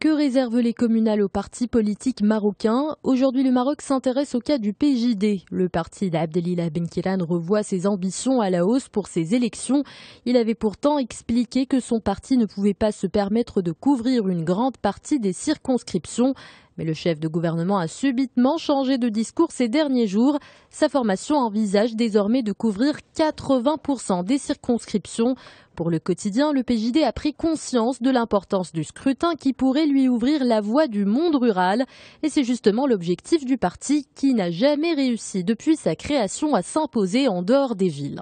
Que réservent les communales aux partis politiques marocains Aujourd'hui, le Maroc s'intéresse au cas du PJD. Le parti d'Abdelilah Benkiran revoit ses ambitions à la hausse pour ses élections. Il avait pourtant expliqué que son parti ne pouvait pas se permettre de couvrir une grande partie des circonscriptions. Mais le chef de gouvernement a subitement changé de discours ces derniers jours. Sa formation envisage désormais de couvrir 80% des circonscriptions. Pour le quotidien, le PJD a pris conscience de l'importance du scrutin qui pourrait lui ouvrir la voie du monde rural. Et c'est justement l'objectif du parti qui n'a jamais réussi depuis sa création à s'imposer en dehors des villes.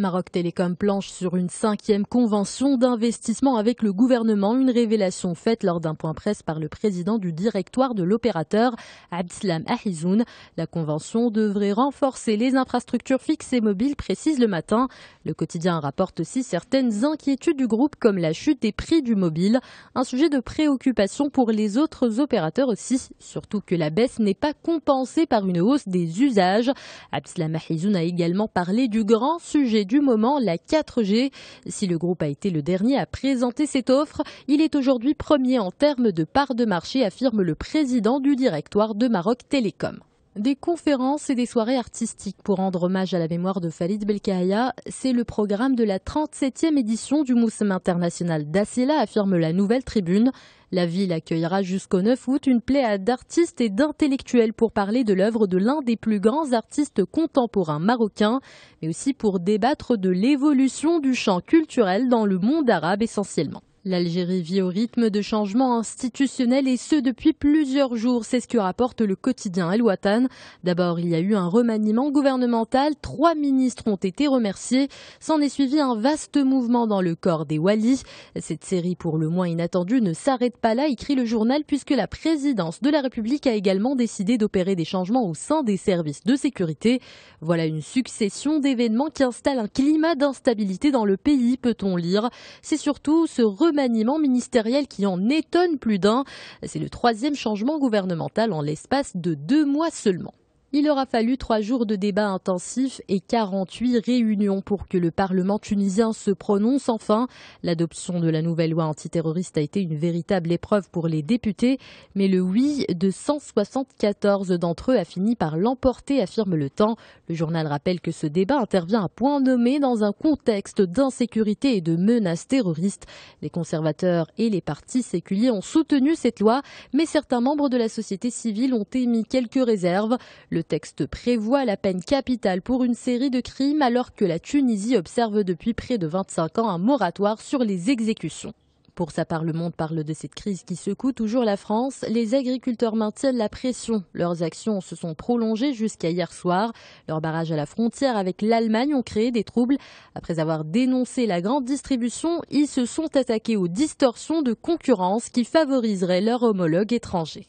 Maroc Télécom planche sur une cinquième convention d'investissement avec le gouvernement, une révélation faite lors d'un point presse par le président du directoire de l'opérateur, Abdeslam Ahizoun. La convention devrait renforcer les infrastructures fixes et mobiles, précise le matin. Le quotidien rapporte aussi certaines inquiétudes du groupe comme la chute des prix du mobile, un sujet de préoccupation pour les autres opérateurs aussi, surtout que la baisse n'est pas compensée par une hausse des usages. Abdeslam Ahizoun a également parlé du grand sujet du moment, la 4G. Si le groupe a été le dernier à présenter cette offre, il est aujourd'hui premier en termes de part de marché, affirme le président du directoire de Maroc Télécom. Des conférences et des soirées artistiques pour rendre hommage à la mémoire de Falid Belkaya, c'est le programme de la 37e édition du Moussem international d'Assela, affirme la nouvelle tribune. La ville accueillera jusqu'au 9 août une pléiade d'artistes et d'intellectuels pour parler de l'œuvre de l'un des plus grands artistes contemporains marocains, mais aussi pour débattre de l'évolution du champ culturel dans le monde arabe essentiellement. L'Algérie vit au rythme de changements institutionnels et ce depuis plusieurs jours. C'est ce que rapporte le quotidien El Watan. D'abord, il y a eu un remaniement gouvernemental. Trois ministres ont été remerciés. S'en est suivi un vaste mouvement dans le corps des walis. Cette série pour le moins inattendue ne s'arrête pas là, écrit le journal, puisque la présidence de la République a également décidé d'opérer des changements au sein des services de sécurité. Voilà une succession d'événements qui installent un climat d'instabilité dans le pays, peut-on lire. C'est surtout ce remaniement ministériel qui en étonne plus d'un. C'est le troisième changement gouvernemental en l'espace de deux mois seulement. Il aura fallu trois jours de débats intensifs et 48 réunions pour que le Parlement tunisien se prononce enfin. L'adoption de la nouvelle loi antiterroriste a été une véritable épreuve pour les députés, mais le oui de 174 d'entre eux a fini par l'emporter, affirme le temps. Le journal rappelle que ce débat intervient à point nommé dans un contexte d'insécurité et de menaces terroristes. Les conservateurs et les partis séculiers ont soutenu cette loi, mais certains membres de la société civile ont émis quelques réserves. Le texte prévoit la peine capitale pour une série de crimes alors que la Tunisie observe depuis près de 25 ans un moratoire sur les exécutions. Pour sa part, le monde parle de cette crise qui secoue toujours la France. Les agriculteurs maintiennent la pression. Leurs actions se sont prolongées jusqu'à hier soir. Leurs barrages à la frontière avec l'Allemagne ont créé des troubles. Après avoir dénoncé la grande distribution, ils se sont attaqués aux distorsions de concurrence qui favoriseraient leurs homologues étrangers.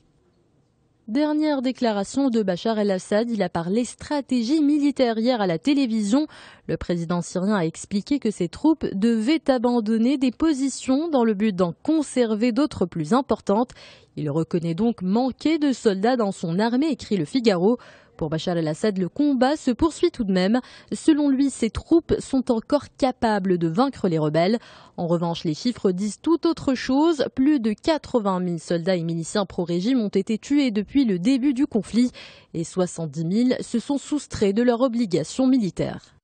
Dernière déclaration de Bachar el-Assad, il a parlé stratégie militaire hier à la télévision. Le président syrien a expliqué que ses troupes devaient abandonner des positions dans le but d'en conserver d'autres plus importantes. Il reconnaît donc manquer de soldats dans son armée, écrit le Figaro. Pour Bachar el-Assad, le combat se poursuit tout de même. Selon lui, ses troupes sont encore capables de vaincre les rebelles. En revanche, les chiffres disent tout autre chose. Plus de 80 000 soldats et miliciens pro-régime ont été tués depuis le début du conflit et 70 000 se sont soustraits de leurs obligations militaires.